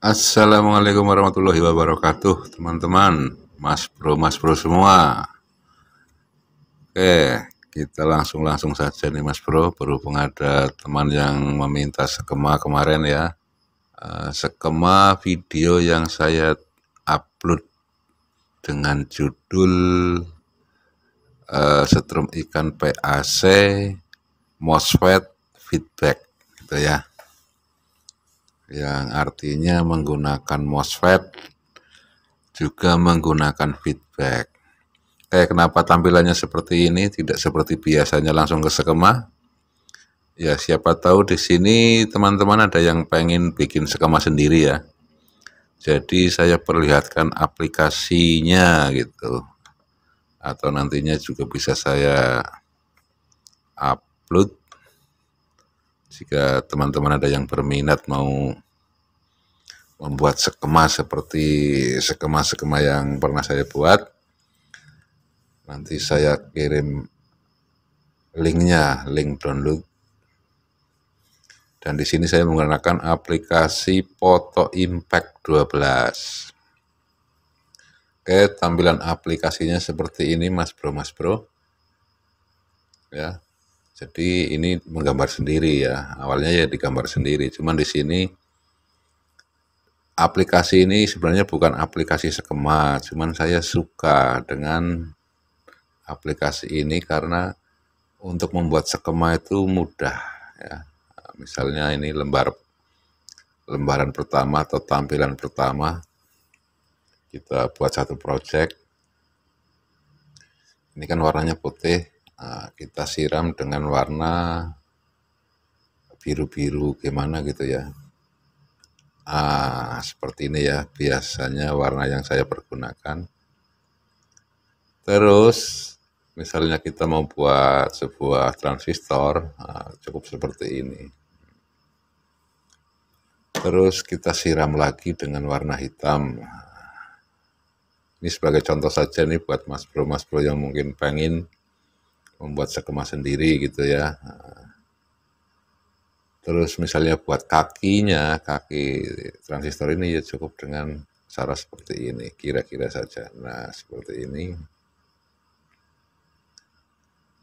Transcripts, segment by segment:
Assalamualaikum warahmatullahi wabarakatuh teman-teman Mas Bro Mas Bro semua Oke kita langsung langsung saja nih Mas Bro berhubung ada teman yang meminta skema kemarin ya eh, skema video yang saya upload dengan judul eh, setrum ikan PAC MOSFET feedback gitu ya yang artinya menggunakan MOSFET juga menggunakan feedback. Kayak eh, kenapa tampilannya seperti ini tidak seperti biasanya langsung ke skema. Ya siapa tahu di sini teman-teman ada yang pengen bikin skema sendiri ya. Jadi saya perlihatkan aplikasinya gitu. Atau nantinya juga bisa saya upload jika teman-teman ada yang berminat mau membuat sekemas seperti sekema-sekema yang pernah saya buat nanti saya kirim linknya link download dan di sini saya menggunakan aplikasi Foto Impact 12. Oke, tampilan aplikasinya seperti ini Mas Bro, Mas Bro. Ya. Jadi ini menggambar sendiri ya. Awalnya ya digambar sendiri. Cuman di sini aplikasi ini sebenarnya bukan aplikasi skema. Cuman saya suka dengan aplikasi ini karena untuk membuat skema itu mudah ya. Misalnya ini lembar lembaran pertama atau tampilan pertama kita buat satu project. Ini kan warnanya putih Nah, kita siram dengan warna biru-biru gimana gitu ya. Ah, seperti ini ya, biasanya warna yang saya pergunakan. Terus, misalnya kita mau buat sebuah transistor, nah, cukup seperti ini. Terus kita siram lagi dengan warna hitam. Ini sebagai contoh saja nih buat mas bro-mas bro yang mungkin pengen membuat sekemas sendiri gitu ya. Terus misalnya buat kakinya, kaki transistor ini ya cukup dengan cara seperti ini, kira-kira saja. Nah, seperti ini.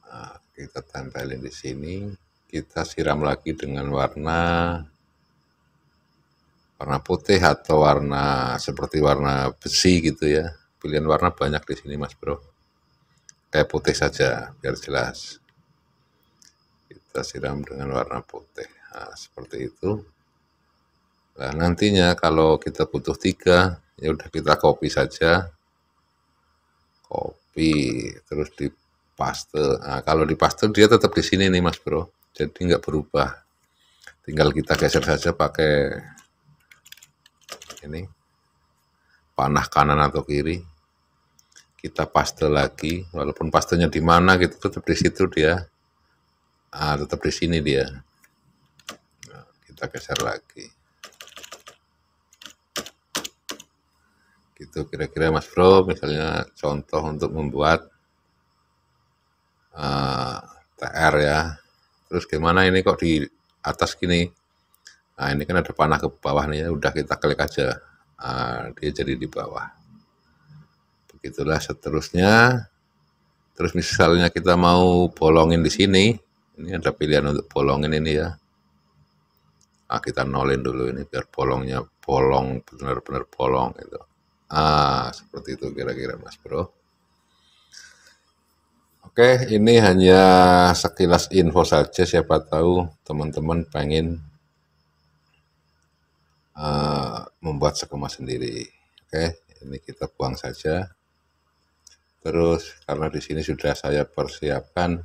Nah, kita tempelin di sini, kita siram lagi dengan warna warna putih atau warna seperti warna besi gitu ya. Pilihan warna banyak di sini, Mas Bro eh putih saja biar jelas kita siram dengan warna putih nah, seperti itu nah nantinya kalau kita butuh tiga ya udah kita copy saja copy terus di paste nah, kalau di paste dia tetap di sini nih mas bro jadi nggak berubah tinggal kita geser saja pakai ini panah kanan atau kiri kita paste lagi walaupun pastenya di mana gitu tetap di situ dia ah, tetap di sini dia nah, kita geser lagi gitu kira-kira mas bro misalnya contoh untuk membuat uh, eh, TR ya terus gimana ini kok di atas gini nah ini kan ada panah ke bawah nih ya udah kita klik aja uh, dia jadi di bawah begitulah seterusnya. Terus misalnya kita mau bolongin di sini, ini ada pilihan untuk bolongin ini ya. Nah, kita nolin dulu ini biar bolongnya bolong benar-benar bolong itu Ah, seperti itu kira-kira Mas Bro. Oke, ini hanya sekilas info saja siapa tahu teman-teman pengen uh, membuat skema sendiri. Oke, ini kita buang saja. Terus karena di sini sudah saya persiapkan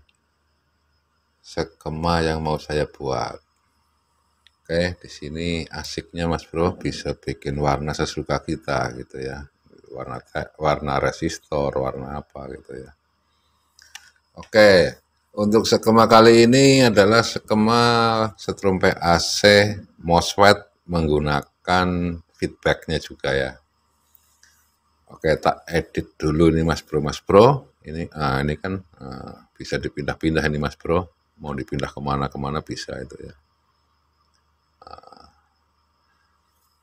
skema yang mau saya buat. Oke, di sini asiknya Mas Bro bisa bikin warna sesuka kita gitu ya. Warna warna resistor, warna apa gitu ya. Oke, untuk skema kali ini adalah skema setrum PAC MOSFET menggunakan feedbacknya juga ya. Oke, tak edit dulu ini Mas Bro, Mas Bro. Ini ah, ini kan ah, bisa dipindah-pindah ini Mas Bro. Mau dipindah kemana-kemana bisa itu ya. Ah,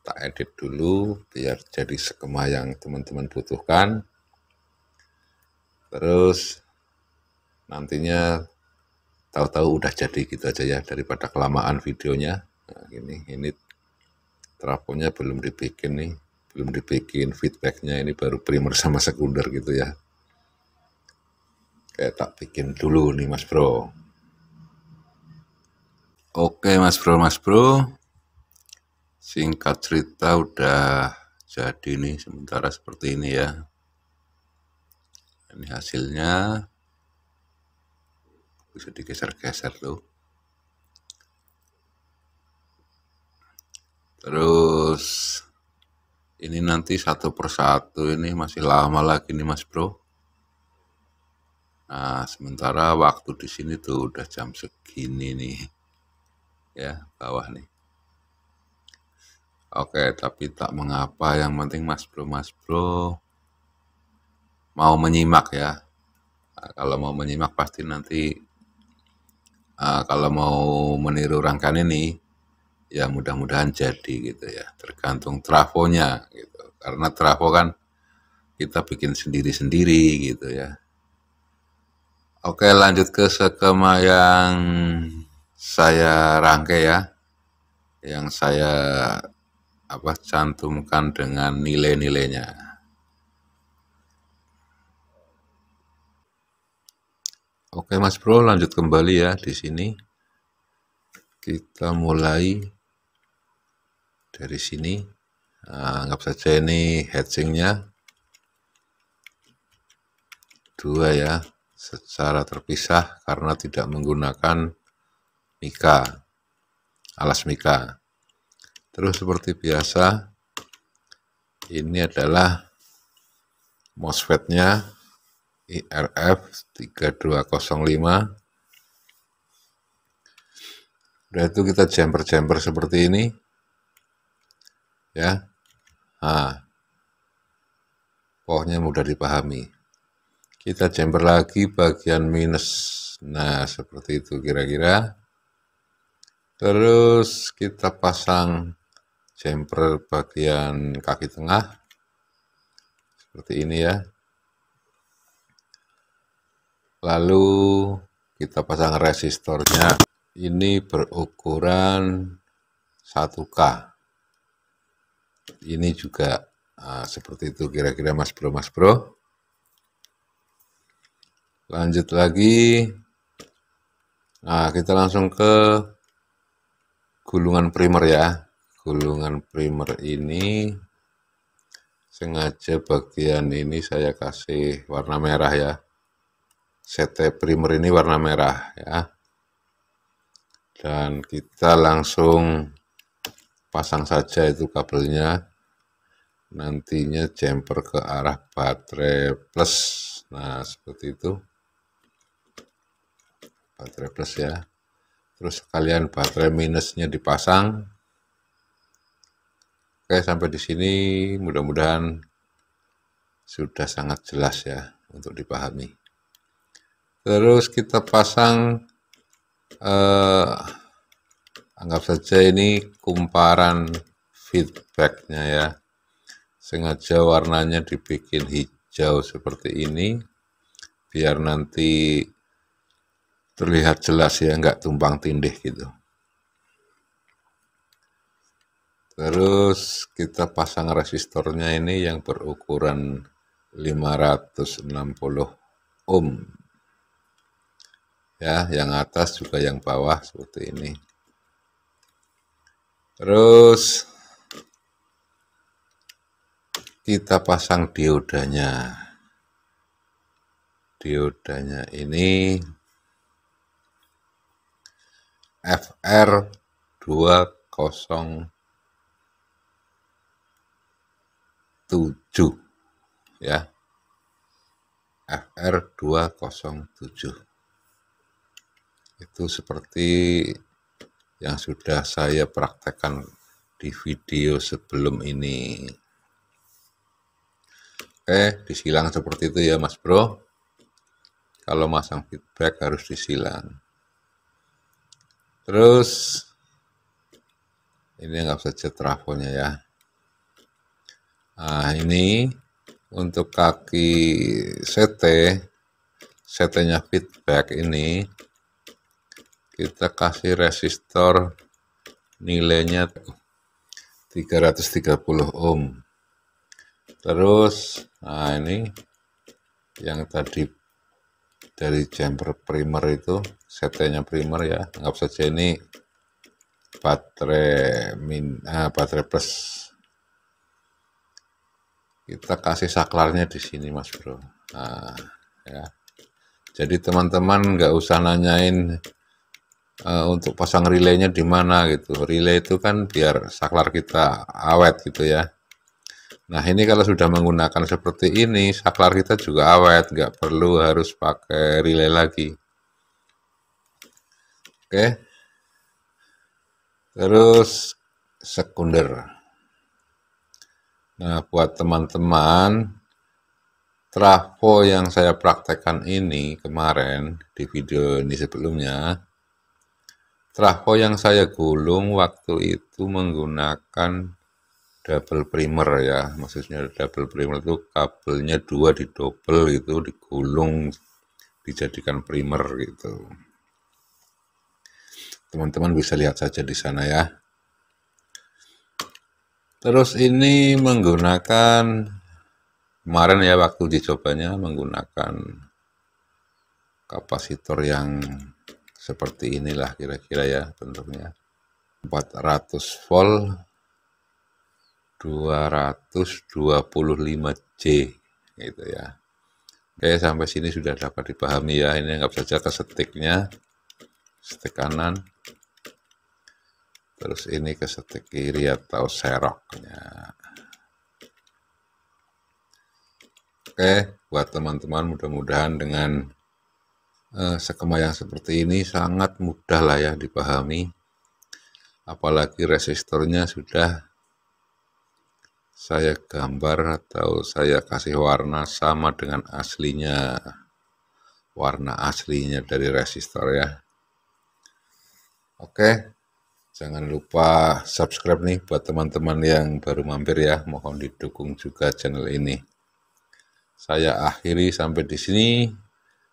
tak edit dulu biar jadi skema yang teman-teman butuhkan. Terus nantinya tahu-tahu udah jadi gitu aja ya daripada kelamaan videonya. Nah, ini ini traponya belum dibikin nih belum dibikin feedbacknya ini baru primer sama sekunder gitu ya kayak tak bikin dulu nih mas bro oke mas bro mas bro singkat cerita udah jadi nih sementara seperti ini ya ini hasilnya bisa digeser-geser tuh terus ini nanti satu persatu ini masih lama lagi nih Mas Bro. Nah, sementara waktu di sini tuh udah jam segini nih. Ya, bawah nih. Oke, tapi tak mengapa yang penting Mas Bro, Mas Bro mau menyimak ya. Nah, kalau mau menyimak pasti nanti uh, kalau mau meniru rangkaian ini ya mudah-mudahan jadi gitu ya tergantung trafonya gitu karena trafo kan kita bikin sendiri-sendiri gitu ya oke lanjut ke skema yang saya rangkai ya yang saya apa cantumkan dengan nilai-nilainya oke mas bro lanjut kembali ya di sini kita mulai dari sini ah, anggap saja ini hatchingnya dua ya secara terpisah karena tidak menggunakan mika alas mika terus seperti biasa ini adalah MOSFET-nya IRF 3205 udah itu kita jumper-jumper seperti ini ya nah, pohonnya mudah dipahami kita jember lagi bagian minus nah seperti itu kira-kira terus kita pasang jumper bagian kaki tengah seperti ini ya lalu kita pasang resistornya ini berukuran 1K ini juga nah, seperti itu kira-kira mas bro mas bro lanjut lagi nah kita langsung ke gulungan primer ya gulungan primer ini sengaja bagian ini saya kasih warna merah ya CT primer ini warna merah ya dan kita langsung pasang saja itu kabelnya nantinya jumper ke arah baterai plus nah seperti itu baterai plus ya terus kalian baterai minusnya dipasang Oke, sampai di sini mudah-mudahan sudah sangat jelas ya untuk dipahami. Terus kita pasang eh, anggap saja ini kumparan feedbacknya ya sengaja warnanya dibikin hijau seperti ini biar nanti terlihat jelas ya nggak tumpang tindih gitu terus kita pasang resistornya ini yang berukuran 560 ohm ya yang atas juga yang bawah seperti ini Terus kita pasang diodanya. Diodanya ini FR 207 ya. FR 207. Itu seperti yang sudah saya praktekkan di video sebelum ini. Oke, eh, disilang seperti itu ya Mas Bro. Kalau masang feedback harus disilang. Terus, ini nggak saja trafonya ya. Nah, ini untuk kaki CT, CT-nya feedback ini kita kasih resistor nilainya 330 ohm terus nah ini yang tadi dari jumper primer itu setnya primer ya anggap saja ini baterai min ah, baterai plus kita kasih saklarnya di sini mas bro nah ya jadi teman-teman nggak -teman usah nanyain Eh, untuk pasang relaynya di mana gitu. Relay itu kan biar saklar kita awet gitu ya. Nah ini kalau sudah menggunakan seperti ini, saklar kita juga awet, nggak perlu harus pakai relay lagi. Oke, terus sekunder. Nah buat teman-teman, trafo yang saya praktekkan ini kemarin di video ini sebelumnya, Trafo yang saya gulung waktu itu menggunakan double primer ya maksudnya double primer itu kabelnya dua di double itu digulung dijadikan primer gitu teman-teman bisa lihat saja di sana ya terus ini menggunakan kemarin ya waktu dicobanya menggunakan kapasitor yang seperti inilah kira-kira ya bentuknya 400 volt 225J gitu ya Oke sampai sini sudah dapat dipahami ya ini anggap saja ke setiknya setik kanan terus ini ke setik kiri atau seroknya Oke buat teman-teman mudah-mudahan dengan Eh, skema yang seperti ini sangat mudah lah ya dipahami apalagi resistornya sudah saya gambar atau saya kasih warna sama dengan aslinya warna aslinya dari resistor ya oke jangan lupa subscribe nih buat teman-teman yang baru mampir ya mohon didukung juga channel ini saya akhiri sampai di sini